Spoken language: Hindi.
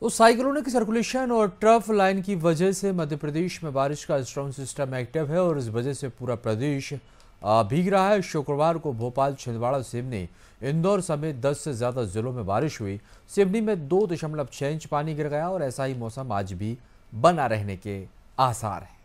तो साइक्लोनिक सर्कुलेशन और ट्रफ लाइन की वजह से मध्य प्रदेश में बारिश का स्ट्रॉन्ग सिस्टम एक्टिव है और इस वजह से पूरा प्रदेश भीग रहा है शुक्रवार को भोपाल छिंदवाड़ा सिवनी इंदौर समेत 10 से ज़्यादा जिलों में बारिश हुई सिवनी में दो दशमलव छः इंच पानी गिर गया और ऐसा ही मौसम आज भी बना रहने के आसार हैं